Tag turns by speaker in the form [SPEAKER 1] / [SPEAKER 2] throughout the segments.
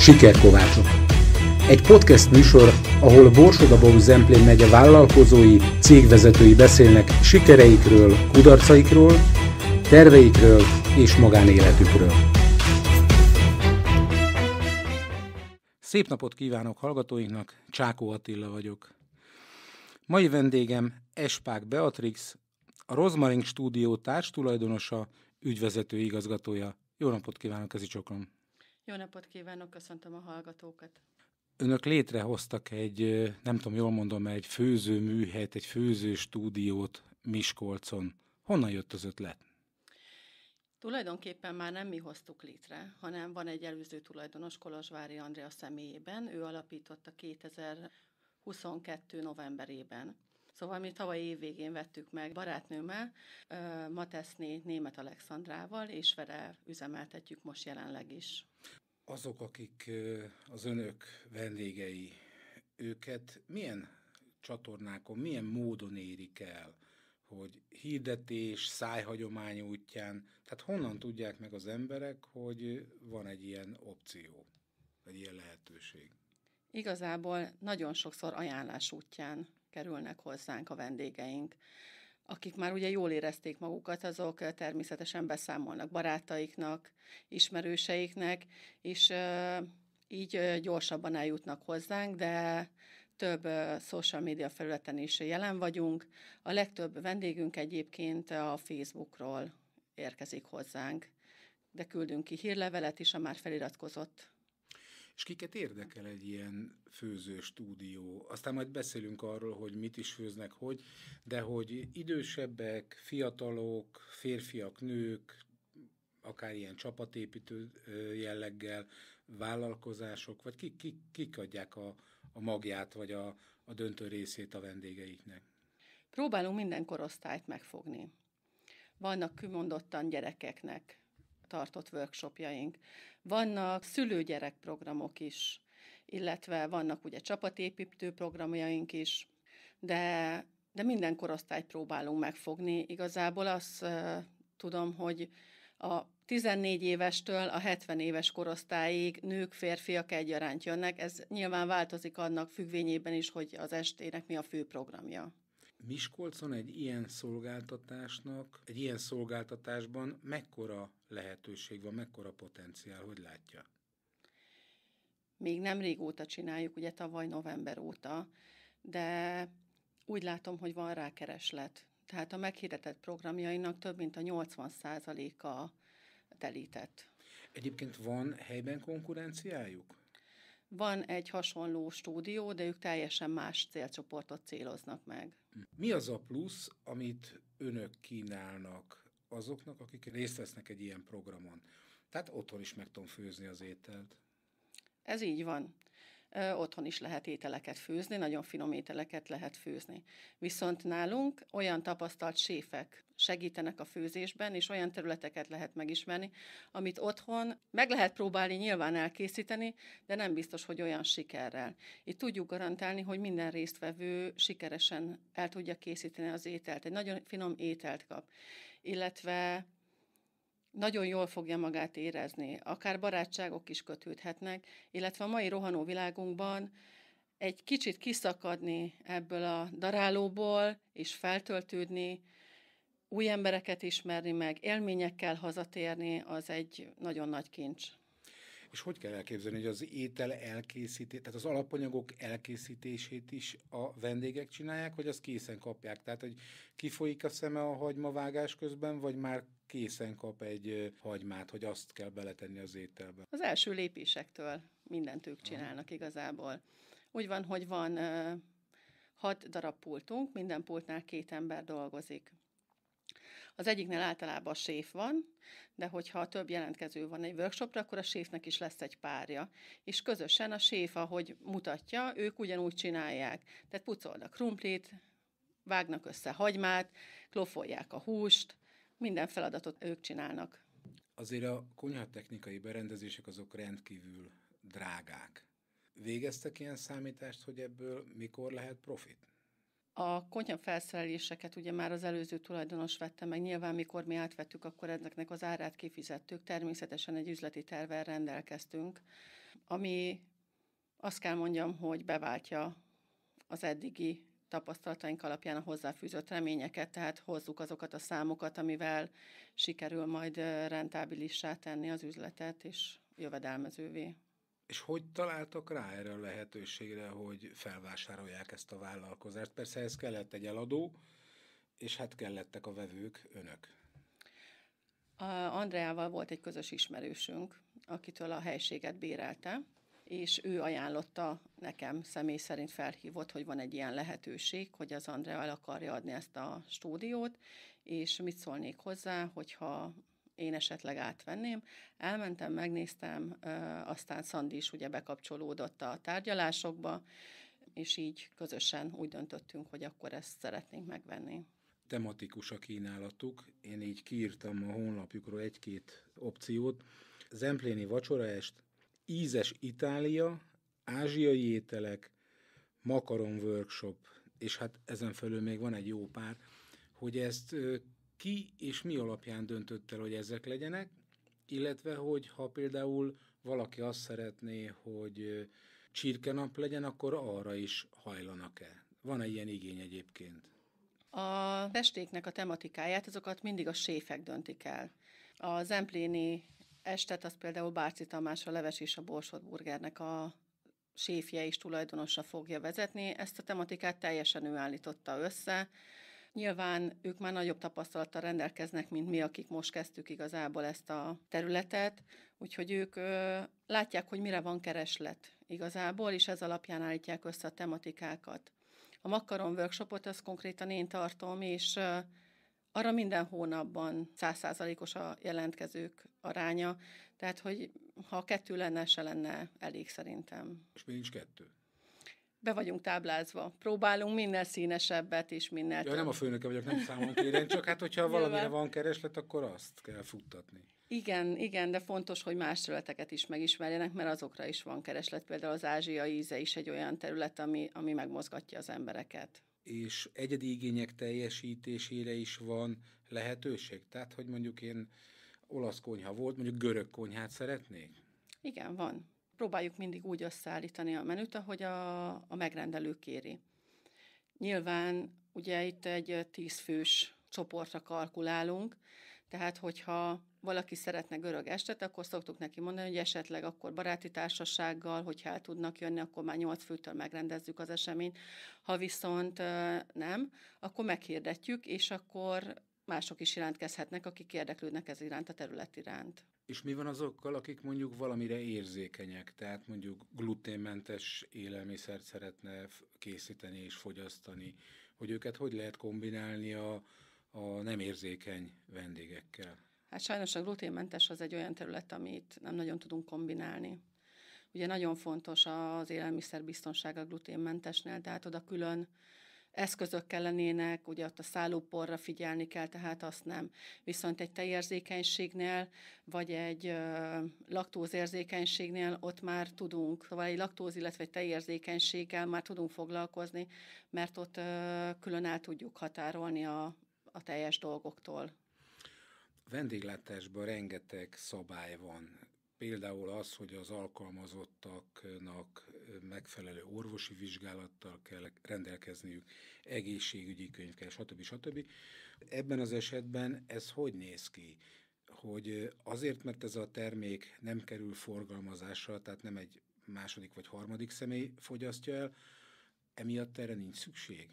[SPEAKER 1] Sikerkovácsok. Egy podcast műsor, ahol Borsodabau Zemplén megye vállalkozói, cégvezetői beszélnek sikereikről, kudarcaikról, terveikről és magánéletükről. Szép napot kívánok hallgatóinknak, Csákó Attila vagyok. Mai vendégem Espák Beatrix, a Rozmaring Stúdió társtulajdonosa, ügyvezető igazgatója. Jó napot kívánok, ez csokon.
[SPEAKER 2] Jó napot kívánok, köszöntöm a hallgatókat.
[SPEAKER 1] Önök létrehoztak egy, nem tudom, jól mondom, egy főzőműhelyt, egy főzőstúdiót Miskolcon. Honnan jött az ötlet?
[SPEAKER 2] Tulajdonképpen már nem mi hoztuk létre, hanem van egy előző tulajdonos Kolozsvári Andrea személyében. Ő alapította 2022. novemberében. Szóval mi tavaly év végén vettük meg barátnőmmel, Mateszné német Alexandrával, és vele üzemeltetjük most jelenleg is.
[SPEAKER 1] Azok, akik az önök vendégei, őket milyen csatornákon, milyen módon érik el? hogy hirdetés, szájhagyomány útján, tehát honnan tudják meg az emberek, hogy van egy ilyen opció, egy ilyen lehetőség?
[SPEAKER 2] Igazából nagyon sokszor ajánlás útján kerülnek hozzánk a vendégeink akik már ugye jól érezték magukat, azok eh, természetesen beszámolnak barátaiknak, ismerőseiknek, és eh, így eh, gyorsabban eljutnak hozzánk, de több social média felületen is jelen vagyunk. A legtöbb vendégünk egyébként a Facebookról érkezik hozzánk, de küldünk ki hírlevelet is a már feliratkozott
[SPEAKER 1] és kiket érdekel egy ilyen főző stúdió? Aztán majd beszélünk arról, hogy mit is főznek, hogy, de hogy idősebbek, fiatalok, férfiak, nők, akár ilyen csapatépítő jelleggel, vállalkozások, vagy kik, kik, kik adják a, a magját, vagy a, a döntő részét a vendégeiknek?
[SPEAKER 2] Próbálunk minden korosztályt megfogni. Vannak kimondottan gyerekeknek tartott workshopjaink. Vannak szülőgyerek programok is, illetve vannak ugye csapatépítő programjaink is, de, de minden korosztályt próbálunk megfogni. Igazából azt uh, tudom, hogy a 14 évestől a 70 éves korosztályig nők, férfiak egyaránt jönnek. Ez nyilván változik annak függvényében is, hogy az estének mi a fő programja. Miskolcon
[SPEAKER 1] egy ilyen szolgáltatásnak, egy ilyen szolgáltatásban mekkora lehetőség van, mekkora potenciál, hogy látja?
[SPEAKER 2] Még nem régóta csináljuk, ugye tavaly november óta, de úgy látom, hogy van rá kereslet. Tehát a meghirdetett programjainak több mint a 80%-a telített.
[SPEAKER 1] Egyébként van helyben konkurenciájuk?
[SPEAKER 2] Van egy hasonló stúdió, de ők teljesen más célcsoportot céloznak meg.
[SPEAKER 1] Mi az a plusz, amit önök kínálnak azoknak, akik részt vesznek egy ilyen programon? Tehát otthon is meg tudom főzni az ételt.
[SPEAKER 2] Ez így van. Otthon is lehet ételeket főzni, nagyon finom ételeket lehet főzni. Viszont nálunk olyan tapasztalt séfek segítenek a főzésben, és olyan területeket lehet megismerni, amit otthon meg lehet próbálni nyilván elkészíteni, de nem biztos, hogy olyan sikerrel. Itt tudjuk garantálni, hogy minden résztvevő sikeresen el tudja készíteni az ételt, egy nagyon finom ételt kap, illetve nagyon jól fogja magát érezni, akár barátságok is kötődhetnek, illetve a mai rohanó világunkban egy kicsit kiszakadni ebből a darálóból, és feltöltődni, új embereket ismerni meg, élményekkel hazatérni, az egy nagyon nagy kincs.
[SPEAKER 1] És hogy kell elképzelni, hogy az étel elkészítését, tehát az alapanyagok elkészítését is a vendégek csinálják, vagy azt készen kapják? Tehát, hogy kifolyik a szeme a hagymavágás közben, vagy már készen kap egy hagymát, hogy azt kell beletenni az ételbe? Az
[SPEAKER 2] első lépésektől mindent ők csinálnak Aha. igazából. Úgy van, hogy van hat darab pultunk, minden pultnál két ember dolgozik. Az egyiknél általában a séf van, de hogyha több jelentkező van egy workshopra, akkor a séfnek is lesz egy párja. És közösen a séf, ahogy mutatja, ők ugyanúgy csinálják. Tehát pucolnak krumplit, vágnak össze hagymát, klofolják a húst, minden feladatot ők csinálnak.
[SPEAKER 1] Azért a konyhatechnikai berendezések azok rendkívül drágák. Végeztek ilyen számítást, hogy ebből mikor lehet profit?
[SPEAKER 2] A konyha felszereléseket ugye már az előző tulajdonos vette meg, nyilván mikor mi átvettük, akkor ezeknek az árát kifizettük, természetesen egy üzleti tervel rendelkeztünk, ami azt kell mondjam, hogy beváltja az eddigi tapasztalataink alapján a hozzáfűzött reményeket, tehát hozzuk azokat a számokat, amivel sikerül majd rentábilissá tenni az üzletet és jövedelmezővé.
[SPEAKER 1] És hogy találtak rá erre a lehetőségre, hogy felvásárolják ezt a vállalkozást? Persze ez kellett egy eladó, és hát kellettek a vevők, önök.
[SPEAKER 2] A Andreával volt egy közös ismerősünk, akitől a helységet bérelte, és ő ajánlotta nekem, személy szerint felhívott, hogy van egy ilyen lehetőség, hogy az Andrea el akarja adni ezt a stúdiót, és mit szólnék hozzá, hogyha én esetleg átvenném. Elmentem, megnéztem, aztán Szandi is ugye bekapcsolódott a tárgyalásokba, és így közösen úgy döntöttünk, hogy akkor ezt szeretnénk megvenni
[SPEAKER 1] tematikus a kínálatuk. Én így kiírtam a honlapjukról egy-két opciót. Zempléni vacsoraest, ízes Itália, ázsiai ételek, makaron workshop, és hát ezen felül még van egy jó pár, hogy ezt ki és mi alapján döntött el, hogy ezek legyenek, illetve hogy ha például valaki azt szeretné, hogy csirkenap legyen, akkor arra is hajlanak-e? Van-e ilyen igény egyébként?
[SPEAKER 2] A festéknek a tematikáját, azokat mindig a séfek döntik el. A Zempléni estet az például Bárci Tamás, a Leves és a Borsod Burgernek a séfje és tulajdonosa fogja vezetni. Ezt a tematikát teljesen ő állította össze, Nyilván ők már nagyobb tapasztalattal rendelkeznek, mint mi, akik most kezdtük igazából ezt a területet, úgyhogy ők ö, látják, hogy mire van kereslet igazából, és ez alapján állítják össze a tematikákat. A makaron workshopot az konkrétan én tartom, és ö, arra minden hónapban százszázalékos a jelentkezők aránya, tehát hogy ha kettő lenne, se lenne elég szerintem.
[SPEAKER 1] És még nincs kettő?
[SPEAKER 2] be vagyunk táblázva. Próbálunk minél színesebbet és minél... Ja, nem a
[SPEAKER 1] főnöke vagyok, nem számon kérem, csak hát hogyha valamire van kereslet, akkor azt kell futtatni.
[SPEAKER 2] Igen, igen, de fontos, hogy más területeket is megismerjenek, mert azokra is van kereslet. Például az ázsiai íze is egy olyan terület, ami, ami megmozgatja az embereket.
[SPEAKER 1] És egyedi igények teljesítésére is van lehetőség? Tehát, hogy mondjuk én olasz konyha volt, mondjuk görög konyhát szeretnék?
[SPEAKER 2] Igen, van próbáljuk mindig úgy összeállítani a menüt, ahogy a, a megrendelő kéri. Nyilván ugye itt egy tízfős csoportra kalkulálunk, tehát hogyha valaki szeretne görög estet, akkor szoktuk neki mondani, hogy esetleg akkor baráti társasággal, hogyha el tudnak jönni, akkor már nyolc főtől megrendezzük az eseményt. Ha viszont nem, akkor meghirdetjük, és akkor mások is jelentkezhetnek, akik érdeklődnek ez iránt, a terület iránt.
[SPEAKER 1] És mi van azokkal, akik mondjuk valamire érzékenyek, tehát mondjuk gluténmentes élelmiszert szeretne készíteni és fogyasztani, hogy őket hogy lehet kombinálni a, a nem érzékeny vendégekkel?
[SPEAKER 2] Hát sajnos a gluténmentes az egy olyan terület, amit nem nagyon tudunk kombinálni. Ugye nagyon fontos az élelmiszer biztonsága gluténmentesnél, tehát oda külön eszközök kellenének, ugye ott a szállóporra figyelni kell, tehát azt nem. Viszont egy tejérzékenységnél, vagy egy ö, laktózérzékenységnél ott már tudunk, vagy egy laktóz, illetve egy tejérzékenységgel már tudunk foglalkozni, mert ott ö, külön el tudjuk határolni a, a teljes dolgoktól.
[SPEAKER 1] Vendéglátásban rengeteg szabály van, Például az, hogy az alkalmazottaknak megfelelő orvosi vizsgálattal kell rendelkezniük, egészségügyi könyv kell, stb. stb. Ebben az esetben ez hogy néz ki? Hogy azért, mert ez a termék nem kerül forgalmazásra, tehát nem egy második vagy harmadik személy fogyasztja el, emiatt erre nincs szükség?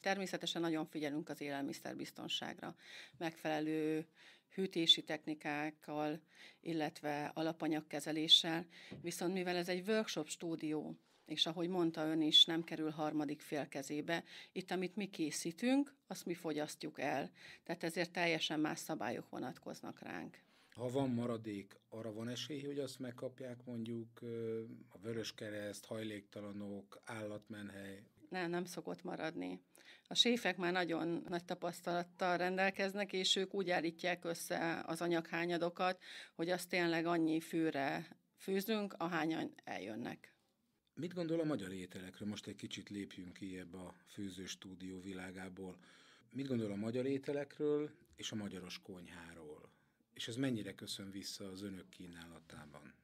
[SPEAKER 2] Természetesen nagyon figyelünk az élelmiszerbiztonságra. Megfelelő hűtési technikákkal, illetve alapanyagkezeléssel, viszont mivel ez egy workshop stúdió, és ahogy mondta ön is, nem kerül harmadik fél kezébe. Itt, amit mi készítünk, azt mi fogyasztjuk el. Tehát ezért teljesen más szabályok vonatkoznak ránk.
[SPEAKER 1] Ha van maradék, arra van esély, hogy azt megkapják mondjuk a Vöröskereszt, hajléktalanok, állatmenhely?
[SPEAKER 2] nem, nem szokott maradni. A séfek már nagyon nagy tapasztalattal rendelkeznek, és ők úgy állítják össze az anyaghányadokat, hogy azt tényleg annyi fűre főzünk, ahányan eljönnek.
[SPEAKER 1] Mit gondol a magyar ételekről? Most egy kicsit lépjünk ki ebbe a főzőstúdió világából. Mit gondol a magyar ételekről és a magyaros konyháról? És ez mennyire köszön vissza az önök kínálatában?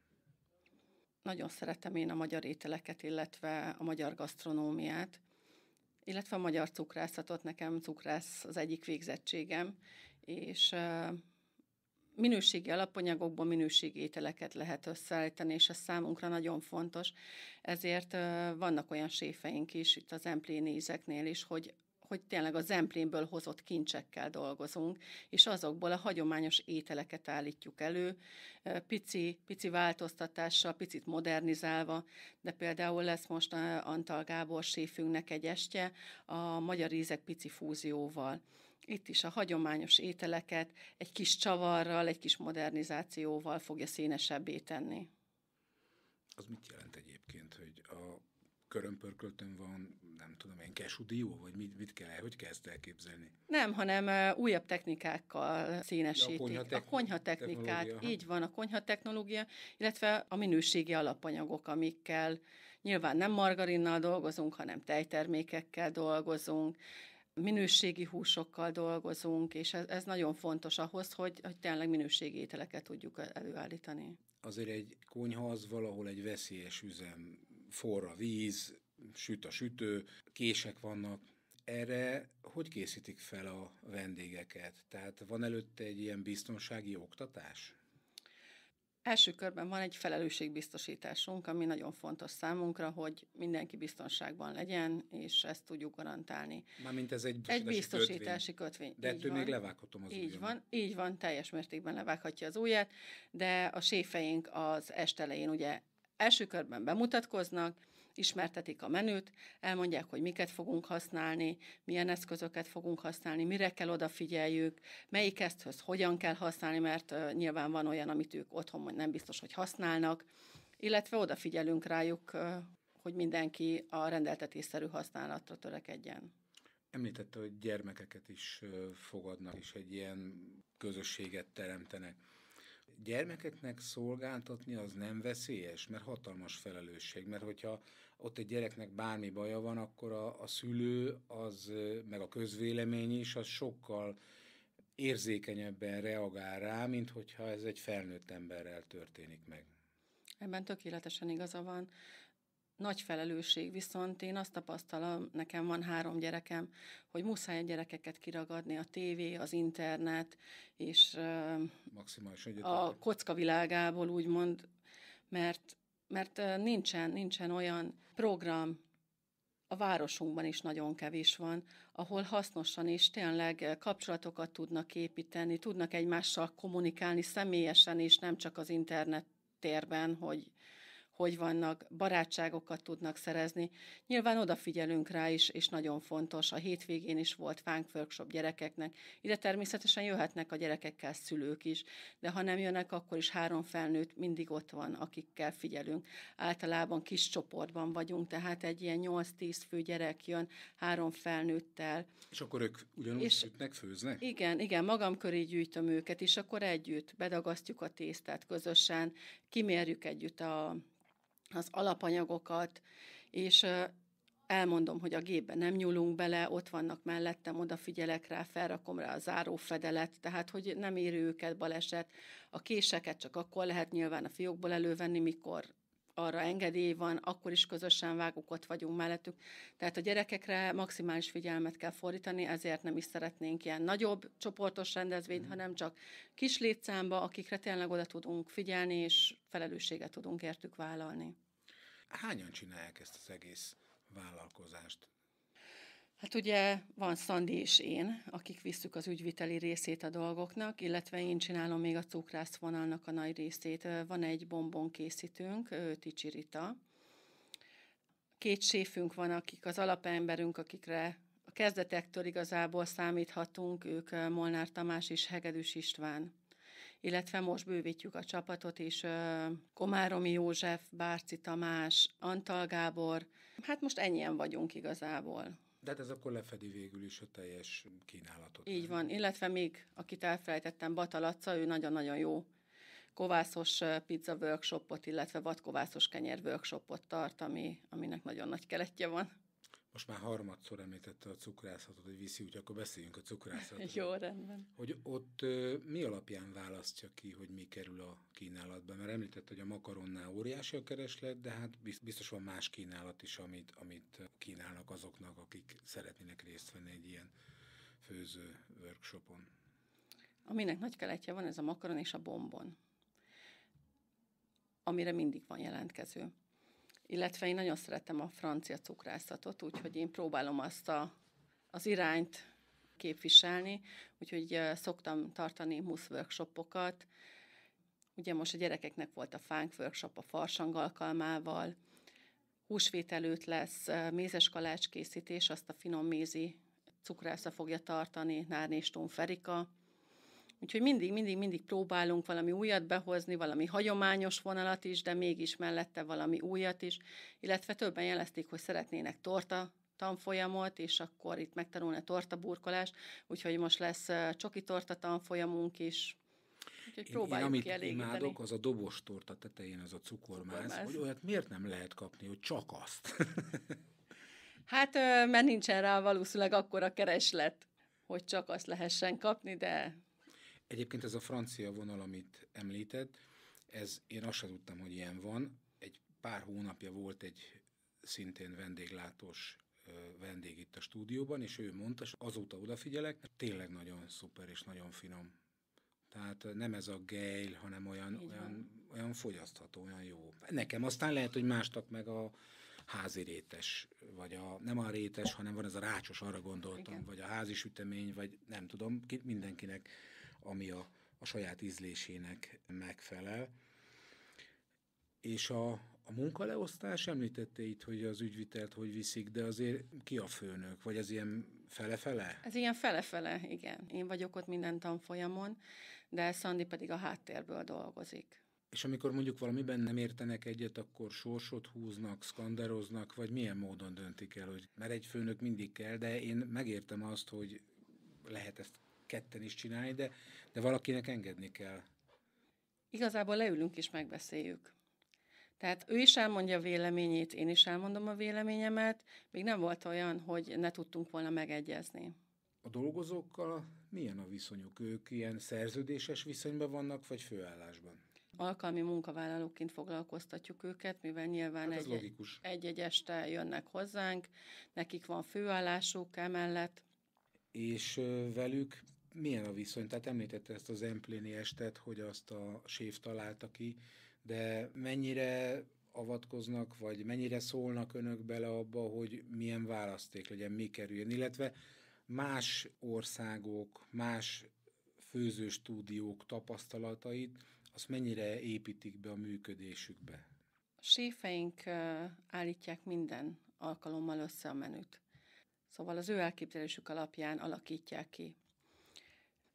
[SPEAKER 2] nagyon szeretem én a magyar ételeket, illetve a magyar gasztronómiát, illetve a magyar cukrászatot. Nekem cukrász az egyik végzettségem, és minőségi alapanyagokból minőségi ételeket lehet összeállítani, és ez számunkra nagyon fontos. Ezért vannak olyan séfeink is itt az emplénézeknél is, hogy hogy tényleg a zemplénből hozott kincsekkel dolgozunk, és azokból a hagyományos ételeket állítjuk elő, pici, pici változtatással, picit modernizálva, de például lesz most Antal Gábor séfünknek egy estje a magyar ízek pici fúzióval. Itt is a hagyományos ételeket egy kis csavarral, egy kis modernizációval fogja színesebbé tenni.
[SPEAKER 1] Az mit jelent egyébként, hogy a körömpörköltön van nem tudom én, kesudió, vagy mit, mit kell, hogy kezd elképzelni?
[SPEAKER 2] Nem, hanem újabb technikákkal színesítik. Ja, a konyha a konyhatechnikát így van, a konyhatechnológia, illetve a minőségi alapanyagok, amikkel nyilván nem margarinnal dolgozunk, hanem tejtermékekkel dolgozunk, minőségi húsokkal dolgozunk, és ez, ez nagyon fontos ahhoz, hogy, hogy tényleg minőségi ételeket tudjuk e-, előállítani.
[SPEAKER 1] Azért egy konyha az valahol egy veszélyes üzem, forra víz, süt a sütő, kések vannak, erre hogy készítik fel a vendégeket? Tehát van előtte egy ilyen biztonsági oktatás?
[SPEAKER 2] Első körben van egy felelősségbiztosításunk, ami nagyon fontos számunkra, hogy mindenki biztonságban legyen, és ezt tudjuk garantálni.
[SPEAKER 1] Mármint ez egy biztosítási, egy biztosítási kötvény. kötvény. De ettől még levághatom az Így
[SPEAKER 2] van, így van, teljes mértékben levághatja az ujját, de a séfeink az estelején ugye első körben bemutatkoznak, ismertetik a menüt, elmondják, hogy miket fogunk használni, milyen eszközöket fogunk használni, mire kell odafigyeljük, melyik eszthöz, hogyan kell használni, mert nyilván van olyan, amit ők otthon nem biztos, hogy használnak, illetve odafigyelünk rájuk, hogy mindenki a rendeltetésszerű használatra törekedjen.
[SPEAKER 1] Említette, hogy gyermekeket is fogadnak, és egy ilyen közösséget teremtenek. Gyermekeknek szolgáltatni az nem veszélyes, mert hatalmas felelősség, mert hogyha ott egy gyereknek bármi baja van, akkor a, a szülő, az, meg a közvélemény is, az sokkal érzékenyebben reagál rá, mint hogyha ez egy felnőtt emberrel történik meg.
[SPEAKER 2] Ebben tökéletesen igaza van. Nagy felelősség, viszont én azt tapasztalom, nekem van három gyerekem, hogy muszáj a gyerekeket kiragadni, a tévé, az internet, és
[SPEAKER 1] Maximális a
[SPEAKER 2] kocka világából úgymond, mert, mert nincsen, nincsen olyan program a városunkban is nagyon kevés van, ahol hasznosan és tényleg eh, kapcsolatokat tudnak építeni, tudnak egymással kommunikálni személyesen, és nem csak az internet térben, hogy hogy vannak, barátságokat tudnak szerezni. Nyilván odafigyelünk rá is, és nagyon fontos. A hétvégén is volt fánk workshop gyerekeknek. Ide természetesen jöhetnek a gyerekekkel szülők is, de ha nem jönnek, akkor is három felnőtt mindig ott van, akikkel figyelünk. Általában kis csoportban vagyunk, tehát egy ilyen 8-10 fő gyerek jön három felnőttel.
[SPEAKER 1] És akkor ők ugyanúgy és sütnek, főznek?
[SPEAKER 2] Igen, igen, magam köré gyűjtöm őket, és akkor együtt bedagasztjuk a tésztát közösen, kimérjük együtt a az alapanyagokat, és elmondom, hogy a gépbe nem nyúlunk bele, ott vannak mellettem, odafigyelek rá, felrakom rá a zárófedelet, tehát hogy nem érő őket baleset. A késeket csak akkor lehet nyilván a fiókból elővenni, mikor arra engedély van, akkor is közösen vágunk, ott vagyunk mellettük. Tehát a gyerekekre maximális figyelmet kell fordítani, ezért nem is szeretnénk ilyen nagyobb csoportos rendezvényt, mm. hanem csak kis létszámba, akikre tényleg oda tudunk figyelni, és felelősséget tudunk értük vállalni.
[SPEAKER 1] Hányan csinálják ezt az egész vállalkozást?
[SPEAKER 2] Hát ugye van Szandi és én, akik visszük az ügyviteli részét a dolgoknak, illetve én csinálom még a cukrászvonalnak a nagy részét. Van egy bombon készítünk, Ticsi Rita. Két séfünk van, akik az alapemberünk, akikre a kezdetektől igazából számíthatunk, ők Molnár Tamás és Hegedűs István. Illetve most bővítjük a csapatot is, Komáromi József, Bárci Tamás, Antal Gábor. Hát most ennyien vagyunk igazából
[SPEAKER 1] de hát ez akkor lefedi végül is a teljes kínálatot.
[SPEAKER 2] Így nem? van, illetve még, akit elfelejtettem, Batalaca, ő nagyon-nagyon jó kovászos pizza workshopot, illetve vadkovászos kenyer workshopot tart, ami, aminek nagyon nagy keletje van
[SPEAKER 1] most már harmadszor említette a cukrászatot, hogy viszi, úgyhogy akkor beszéljünk a cukrászatról. Jó, rendben. Hogy ott ö, mi alapján választja ki, hogy mi kerül a kínálatba? Mert említette, hogy a makaronnál óriási a kereslet, de hát biztos van más kínálat is, amit, amit kínálnak azoknak, akik szeretnének részt venni egy ilyen főző workshopon.
[SPEAKER 2] Aminek nagy keletje van, ez a makaron és a bombon, amire mindig van jelentkező illetve én nagyon szeretem a francia cukrászatot, úgyhogy én próbálom azt a, az irányt képviselni, úgyhogy szoktam tartani musz workshopokat. Ugye most a gyerekeknek volt a fánk workshop a farsang alkalmával, húsvét előtt lesz mézes kalács készítés, azt a finom mézi cukrásza fogja tartani, Nárné Stón Ferika, Úgyhogy mindig, mindig, mindig próbálunk valami újat behozni, valami hagyományos vonalat is, de mégis mellette valami újat is, illetve többen jelezték, hogy szeretnének torta tanfolyamot, és akkor itt megtanulni a tortaburkolást, úgyhogy most lesz csoki torta tanfolyamunk is, Úgyhogy próbáljuk én, amit ki elégíteni. imádok, az
[SPEAKER 1] a dobos torta tetején, az a cukormáz, cukormáz, hogy olyat miért nem lehet kapni, hogy csak azt?
[SPEAKER 2] hát, mert nincsen rá valószínűleg akkora kereslet, hogy csak azt lehessen kapni, de
[SPEAKER 1] Egyébként ez a francia vonal, amit említett, ez én azt sem tudtam, hogy ilyen van. Egy pár hónapja volt egy szintén vendéglátós vendég itt a stúdióban, és ő mondta, és azóta odafigyelek, tényleg nagyon szuper és nagyon finom. Tehát nem ez a gejl, hanem olyan, olyan, olyan fogyasztható, olyan jó. Nekem aztán lehet, hogy mástak meg a házi rétes, vagy a, nem a rétes, hanem van ez a rácsos, arra gondoltam, Igen. vagy a házi sütemény, vagy nem tudom, ki, mindenkinek ami a, a saját ízlésének megfelel. És a, a munkaleosztás említette itt, hogy az ügyvitelt hogy viszik, de azért ki a főnök, vagy ez ilyen fele-fele?
[SPEAKER 2] Ez ilyen fele-fele, igen. Én vagyok ott minden tanfolyamon, de Szandi pedig a háttérből dolgozik.
[SPEAKER 1] És amikor mondjuk valamiben nem értenek egyet, akkor sorsot húznak, skanderoznak, vagy milyen módon döntik el, hogy mert egy főnök mindig kell, de én megértem azt, hogy lehet ezt ketten is csinálni, de, de valakinek engedni kell.
[SPEAKER 2] Igazából leülünk és megbeszéljük. Tehát ő is elmondja a véleményét, én is elmondom a véleményemet. Még nem volt olyan, hogy ne tudtunk volna megegyezni.
[SPEAKER 1] A dolgozókkal milyen a viszonyuk? Ők ilyen szerződéses viszonyban vannak, vagy főállásban?
[SPEAKER 2] Alkalmi munkavállalóként foglalkoztatjuk őket, mivel nyilván hát egy, egy-egy este jönnek hozzánk, nekik van főállásuk emellett.
[SPEAKER 1] És velük milyen a viszony? Tehát említette ezt az Empléni estet, hogy azt a séf találta ki, de mennyire avatkoznak, vagy mennyire szólnak önök bele abba, hogy milyen választék legyen, mi kerüljön, illetve más országok, más főzőstúdiók tapasztalatait, azt mennyire építik be a működésükbe?
[SPEAKER 2] A séfeink állítják minden alkalommal össze a menüt. Szóval az ő elképzelésük alapján alakítják ki.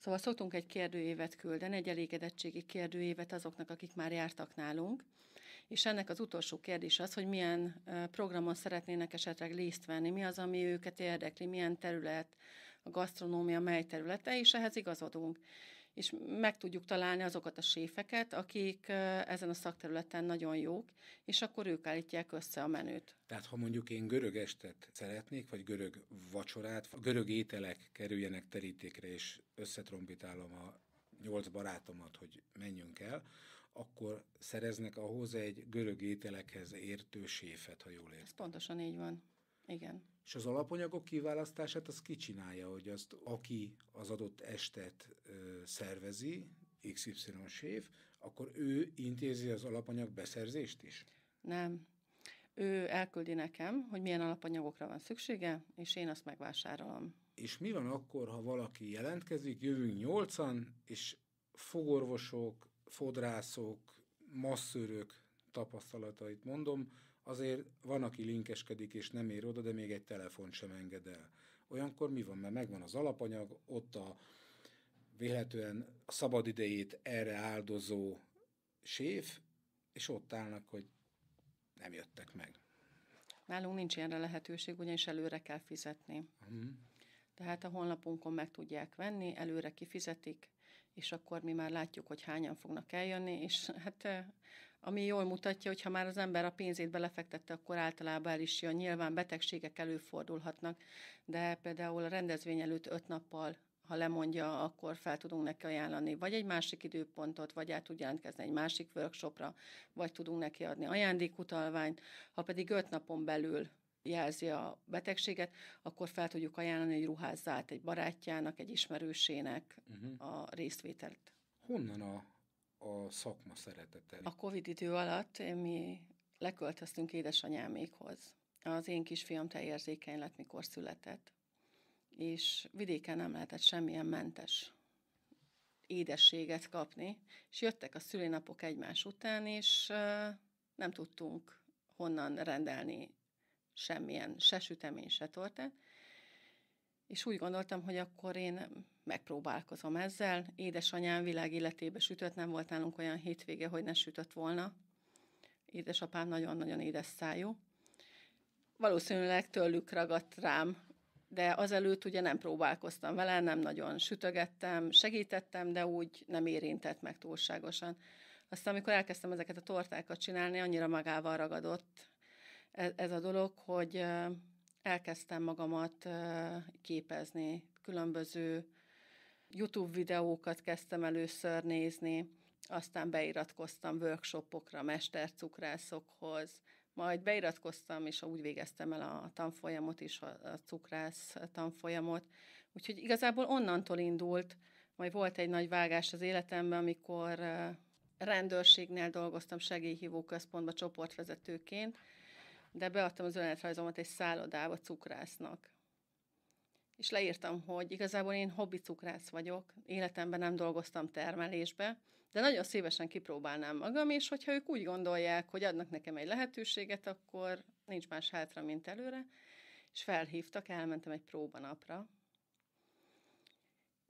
[SPEAKER 2] Szóval szoktunk egy kérdőévet küldeni, egy elégedettségi kérdőévet azoknak, akik már jártak nálunk, és ennek az utolsó kérdés az, hogy milyen programon szeretnének esetleg részt venni, mi az, ami őket érdekli, milyen terület, a gasztronómia mely területe, és ehhez igazodunk és meg tudjuk találni azokat a séfeket, akik ezen a szakterületen nagyon jók, és akkor ők állítják össze a menüt.
[SPEAKER 1] Tehát ha mondjuk én görög estet szeretnék, vagy görög vacsorát, görög ételek kerüljenek terítékre, és összetrombitálom a nyolc barátomat, hogy menjünk el, akkor szereznek ahhoz egy görög ételekhez értő séfet, ha jól értem.
[SPEAKER 2] Ez pontosan így van. Igen.
[SPEAKER 1] És az alapanyagok kiválasztását az kicsinálja, hogy azt, aki az adott estet ö, szervezi, XY séf, akkor ő intézi az alapanyag beszerzést is?
[SPEAKER 2] Nem. Ő elküldi nekem, hogy milyen alapanyagokra van szüksége, és én azt megvásárolom.
[SPEAKER 1] És mi van akkor, ha valaki jelentkezik, jövünk nyolcan, és fogorvosok, fodrászok, masszörök tapasztalatait mondom, Azért van, aki linkeskedik és nem ér oda, de még egy telefon sem enged el. Olyankor mi van? Mert megvan az alapanyag, ott a véletlen a szabadidejét erre áldozó séf, és ott állnak, hogy nem jöttek meg.
[SPEAKER 2] Nálunk nincs ilyenre lehetőség, ugyanis előre kell fizetni. Uh-huh. Tehát a honlapunkon meg tudják venni, előre kifizetik, és akkor mi már látjuk, hogy hányan fognak eljönni, és hát ami jól mutatja, hogy ha már az ember a pénzét belefektette, akkor általában el is jön. Nyilván betegségek előfordulhatnak, de például a rendezvény előtt öt nappal ha lemondja, akkor fel tudunk neki ajánlani, vagy egy másik időpontot, vagy át tud jelentkezni egy másik workshopra, vagy tudunk neki adni ajándékutalványt. Ha pedig öt napon belül jelzi a betegséget, akkor fel tudjuk ajánlani, egy ruházzát egy barátjának, egy ismerősének uh-huh. a részvételt.
[SPEAKER 1] Honnan a a szakma szeretete.
[SPEAKER 2] A Covid idő alatt eh, mi leköltöztünk édesanyámékhoz. Az én kisfiam érzékeny lett, mikor született, és vidéken nem lehetett semmilyen mentes édességet kapni, és jöttek a szülinapok egymás után, és eh, nem tudtunk honnan rendelni semmilyen, se sütemény, se tortát, és úgy gondoltam, hogy akkor én megpróbálkozom ezzel. Édesanyám világ életébe sütött, nem volt nálunk olyan hétvége, hogy ne sütött volna. Édesapám nagyon-nagyon édes szájú. Valószínűleg tőlük ragadt rám, de azelőtt ugye nem próbálkoztam vele, nem nagyon sütögettem, segítettem, de úgy nem érintett meg túlságosan. Aztán, amikor elkezdtem ezeket a tortákat csinálni, annyira magával ragadott ez, ez a dolog, hogy elkezdtem magamat képezni különböző YouTube videókat kezdtem először nézni, aztán beiratkoztam workshopokra, mestercukrászokhoz, majd beiratkoztam, és úgy végeztem el a tanfolyamot is, a cukrász tanfolyamot. Úgyhogy igazából onnantól indult, majd volt egy nagy vágás az életemben, amikor rendőrségnél dolgoztam segélyhívó központba csoportvezetőként, de beadtam az önéletrajzomat egy szállodába cukrásznak és leírtam, hogy igazából én hobbi cukrász vagyok, életemben nem dolgoztam termelésbe, de nagyon szívesen kipróbálnám magam, és hogyha ők úgy gondolják, hogy adnak nekem egy lehetőséget, akkor nincs más hátra, mint előre, és felhívtak, elmentem egy próbanapra,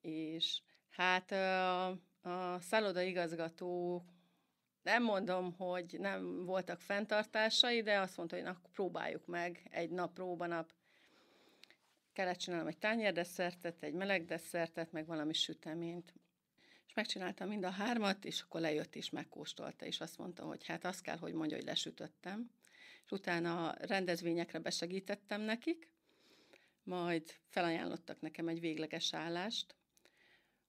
[SPEAKER 2] és hát a, a szálloda igazgató nem mondom, hogy nem voltak fenntartásai, de azt mondta, hogy na, próbáljuk meg egy nap próbanap kellett csinálnom egy tányérdesszertet, egy meleg desszertet, meg valami süteményt. És megcsináltam mind a hármat, és akkor lejött és megkóstolta, és azt mondta, hogy hát azt kell, hogy mondja, hogy lesütöttem. És utána a rendezvényekre besegítettem nekik, majd felajánlottak nekem egy végleges állást,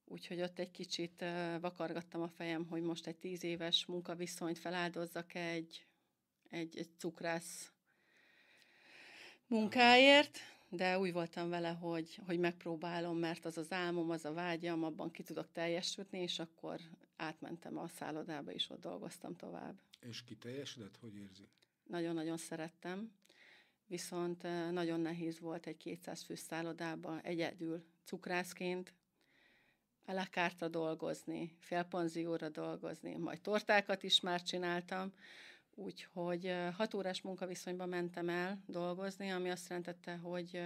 [SPEAKER 2] Úgyhogy ott egy kicsit vakargattam a fejem, hogy most egy tíz éves munkaviszonyt feláldozzak egy, egy, egy cukrász munkáért, de úgy voltam vele, hogy, hogy megpróbálom, mert az az álmom, az a vágyam, abban ki tudok teljesülni, és akkor átmentem a szállodába, és ott dolgoztam tovább.
[SPEAKER 1] És teljesedett? Hogy érzi?
[SPEAKER 2] Nagyon-nagyon szerettem, viszont nagyon nehéz volt egy 200 fős szállodába egyedül cukrászként, elekárta dolgozni, félpanzióra dolgozni, majd tortákat is már csináltam, Úgyhogy hat órás munkaviszonyban mentem el dolgozni, ami azt jelentette, hogy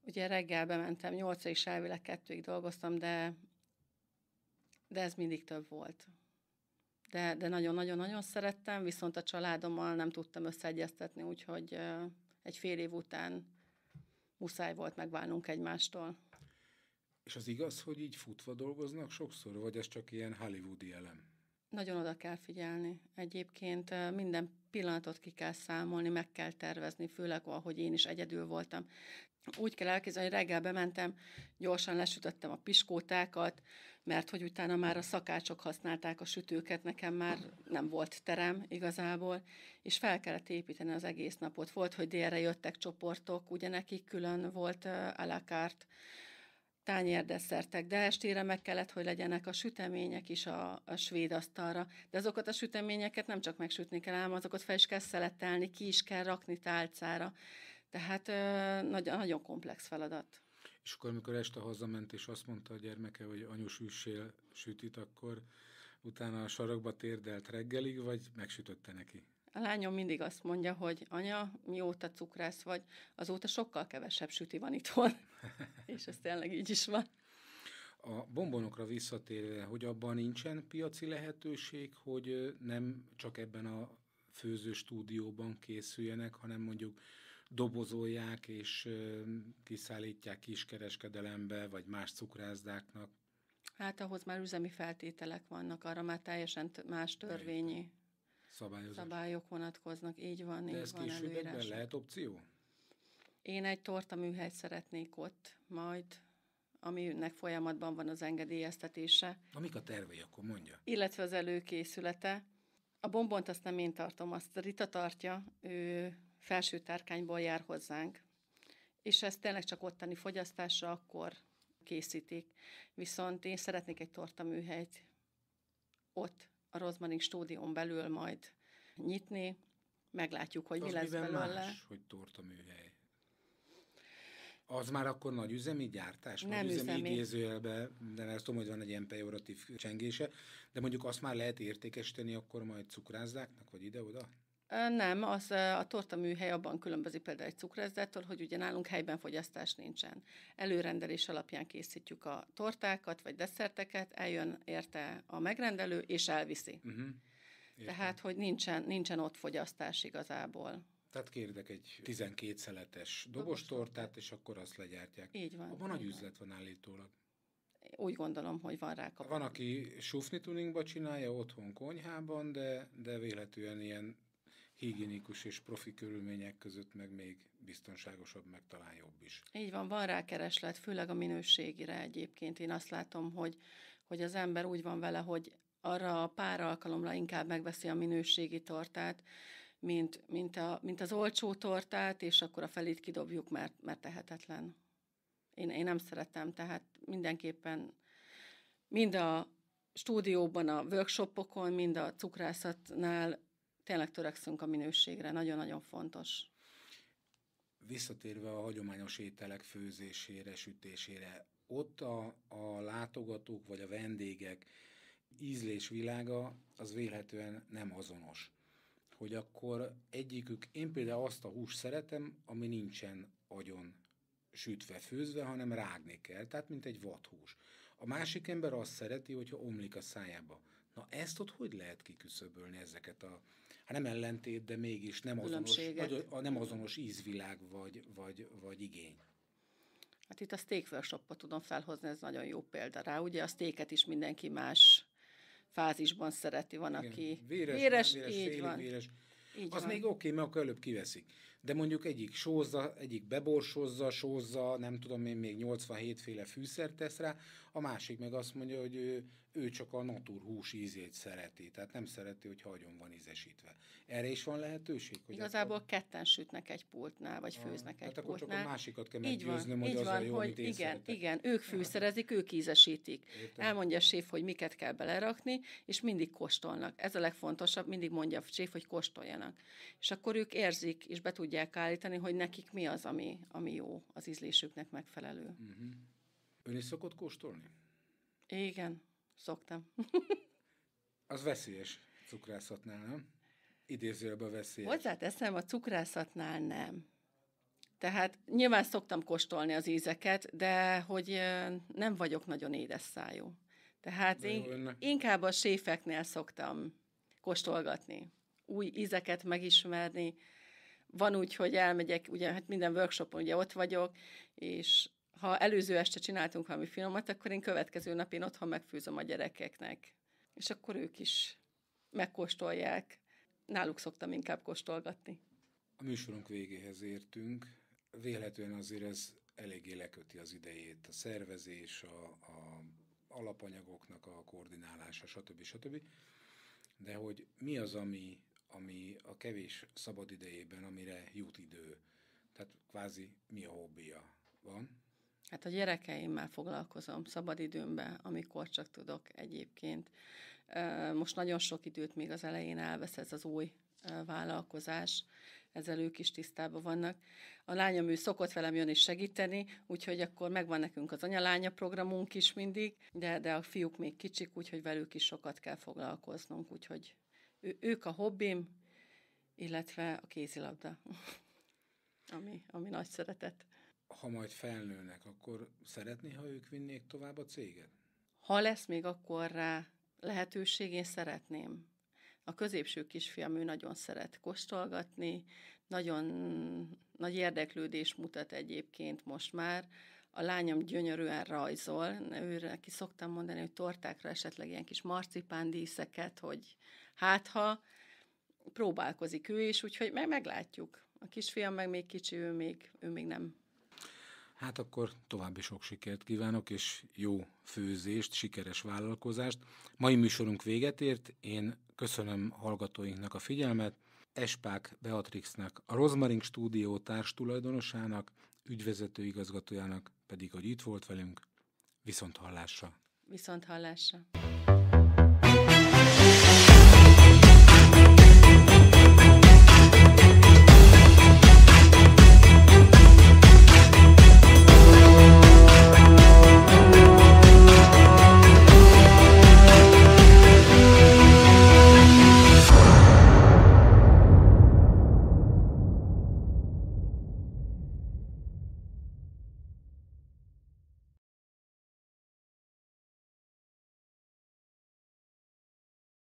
[SPEAKER 2] ugye reggel bementem, nyolcra is elvileg kettőig dolgoztam, de, de ez mindig több volt. De, de nagyon-nagyon-nagyon szerettem, viszont a családommal nem tudtam összeegyeztetni, úgyhogy egy fél év után muszáj volt megválnunk egymástól.
[SPEAKER 1] És az igaz, hogy így futva dolgoznak sokszor, vagy ez csak ilyen hollywoodi elem?
[SPEAKER 2] Nagyon oda kell figyelni. Egyébként minden pillanatot ki kell számolni, meg kell tervezni, főleg ahogy én is egyedül voltam. Úgy kell elképzelni, hogy reggel bementem, gyorsan lesütöttem a piskótákat, mert hogy utána már a szakácsok használták a sütőket, nekem már nem volt terem igazából, és fel kellett építeni az egész napot. Volt, hogy délre jöttek csoportok, ugye nekik külön volt alakárt, tányérdeszertek, de estére meg kellett, hogy legyenek a sütemények is a, a svéd asztalra. De azokat a süteményeket nem csak megsütni kell, ám azokat fel is kell szeletelni, ki is kell rakni tálcára. Tehát ö, nagyon, nagyon komplex feladat.
[SPEAKER 1] És akkor, amikor este hazament, és azt mondta a gyermeke, hogy anyus üssél sütit, akkor utána a sarokba térdelt reggelig, vagy megsütötte neki?
[SPEAKER 2] A lányom mindig azt mondja, hogy anya, mióta cukrász vagy, azóta sokkal kevesebb süti van itthon. És ez tényleg így is van.
[SPEAKER 1] A bombonokra visszatérve, hogy abban nincsen piaci lehetőség, hogy nem csak ebben a főző stúdióban készüljenek, hanem mondjuk dobozolják és kiszállítják kiskereskedelembe, vagy más cukrászdáknak.
[SPEAKER 2] Hát ahhoz már üzemi feltételek vannak, arra már teljesen más törvényi szabályozás. szabályok vonatkoznak, így van. De így ez van lehet opció? Én egy műhelyt szeretnék ott majd, aminek folyamatban van az engedélyeztetése.
[SPEAKER 1] Na, mik a tervei, akkor mondja.
[SPEAKER 2] Illetve az előkészülete. A bombont azt nem én tartom, azt Rita tartja, ő felső tárkányból jár hozzánk, és ezt tényleg csak ottani fogyasztásra akkor készítik. Viszont én szeretnék egy műhelyt ott a Rosmarin stúdión belül majd nyitni. Meglátjuk, hogy mi lesz belőle. Más,
[SPEAKER 1] hogy torta műhely. Az már akkor nagy üzemi gyártás? Nem nagy üzemi. üzemi. Idézőjelbe, de mert tudom, hogy van egy ilyen pejoratív csengése, de mondjuk azt már lehet értékesíteni akkor majd cukrászdáknak, vagy ide-oda?
[SPEAKER 2] Nem, az a tortaműhely abban különbözik például egy cukrászdától, hogy ugye nálunk helyben fogyasztás nincsen. Előrendelés alapján készítjük a tortákat vagy desszerteket, eljön érte a megrendelő és elviszi. Uh-huh. Tehát, hogy nincsen, nincsen ott fogyasztás igazából.
[SPEAKER 1] Tehát kérdek egy 12 szeletes dobostortát, és akkor azt legyártják. Így van. Abban nagy üzlet van állítólag.
[SPEAKER 2] Úgy gondolom, hogy van rá kapcsolat. Van,
[SPEAKER 1] aki sufni tuningba csinálja otthon konyhában, de, de véletlenül ilyen higiénikus és profi körülmények között meg még biztonságosabb, meg talán jobb is.
[SPEAKER 2] Így van, van rá kereslet, főleg a minőségire egyébként. Én azt látom, hogy, hogy az ember úgy van vele, hogy arra a pár alkalomra inkább megveszi a minőségi tortát, mint, mint, a, mint az olcsó tortát, és akkor a felét kidobjuk, mert, mert tehetetlen. Én, én nem szeretem, tehát mindenképpen mind a stúdióban, a workshopokon, mind a cukrászatnál tényleg törekszünk a minőségre, nagyon-nagyon fontos.
[SPEAKER 1] Visszatérve a hagyományos ételek főzésére, sütésére, ott a, a látogatók vagy a vendégek ízlésvilága az vélhetően nem azonos. Hogy akkor egyikük, én például azt a húst szeretem, ami nincsen agyon sütve, főzve, hanem rágni kell, tehát mint egy vathús. A másik ember azt szereti, hogyha omlik a szájába. Na ezt ott hogy lehet kiküszöbölni ezeket a hát nem ellentét, de mégis nem azonos, vagy, a nem azonos ízvilág vagy, vagy, vagy igény.
[SPEAKER 2] Hát itt a steakworkshopot tudom felhozni, ez nagyon jó példa rá. Ugye a steaket is mindenki más fázisban szereti, van, Igen, aki véres, véres, véres így félig, van. véres.
[SPEAKER 1] Így az van. még oké, okay, mert akkor előbb kiveszik de mondjuk egyik sózza, egyik beborsozza, sózza, nem tudom én, még 87 féle fűszert tesz rá, a másik meg azt mondja, hogy ő, ő csak a natur hús ízét szereti, tehát nem szereti, hogy hagyom van ízesítve. Erre is van lehetőség? Hogy
[SPEAKER 2] Igazából akkor... ketten sütnek egy pultnál, vagy ah, főznek a, egy pultnál. pultnál. akkor csak a másikat kell meggyőznöm, így van, hogy így az van, a jó, hogy igen, igen, ők fűszerezik, ők ízesítik. Értem. Elmondja a séf, hogy miket kell belerakni, és mindig kóstolnak. Ez a legfontosabb, mindig mondja a séf, hogy kóstoljanak. És akkor ők érzik, és be tudják tudják állítani, hogy nekik mi az, ami, ami jó, az ízlésüknek megfelelő.
[SPEAKER 1] Uh-huh. Ön is
[SPEAKER 2] szokott kóstolni? Igen, szoktam.
[SPEAKER 1] az veszélyes cukrászatnál, nem? Idézőjelben veszélyes.
[SPEAKER 2] Hozzáteszem, a cukrászatnál nem. Tehát nyilván szoktam kóstolni az ízeket, de hogy nem vagyok nagyon édes szájú. Tehát én, inkább a séfeknél szoktam kóstolgatni, új ízeket megismerni, van úgy, hogy elmegyek, ugye hát minden workshopon ugye ott vagyok, és ha előző este csináltunk valami filmet, akkor én következő nap én otthon megfőzöm a gyerekeknek. És akkor ők is megkóstolják. Náluk szoktam inkább kóstolgatni.
[SPEAKER 1] A műsorunk végéhez értünk. Véletlenül azért ez eléggé leköti az idejét. A szervezés, a, a alapanyagoknak a koordinálása, stb. stb. De hogy mi az, ami ami a kevés szabad idejében, amire jut idő. Tehát kvázi mi a hobbija van?
[SPEAKER 2] Hát a gyerekeimmel foglalkozom szabadidőmben, amikor csak tudok egyébként. Most nagyon sok időt még az elején elvesz ez az új vállalkozás, ezzel ők is tisztában vannak. A lányom ő szokott velem jönni segíteni, úgyhogy akkor megvan nekünk az anyalánya programunk is mindig, de, de a fiúk még kicsik, úgyhogy velük is sokat kell foglalkoznunk, úgyhogy ő, ők a hobbim, illetve a kézilabda, ami, ami nagy szeretet.
[SPEAKER 1] Ha majd felnőnek, akkor szeretné, ha ők vinnék tovább
[SPEAKER 2] a céget? Ha lesz még akkor rá lehetőség, én szeretném. A középső kisfiam, ő nagyon szeret kóstolgatni, nagyon nagy érdeklődés mutat egyébként most már. A lányom gyönyörűen rajzol, őre ki szoktam mondani, hogy tortákra esetleg ilyen kis marcipán díszeket, hogy hát ha próbálkozik ő is, úgyhogy meg meglátjuk. A kisfiam meg még kicsi, ő még, ő még nem.
[SPEAKER 1] Hát akkor további sok sikert kívánok, és jó főzést, sikeres vállalkozást. Mai műsorunk véget ért, én köszönöm hallgatóinknak a figyelmet, Espák Beatrixnak, a Rozmaring Stúdió társtulajdonosának, ügyvezető igazgatójának pedig, hogy itt volt velünk, viszont hallásra. Viszont hallásra.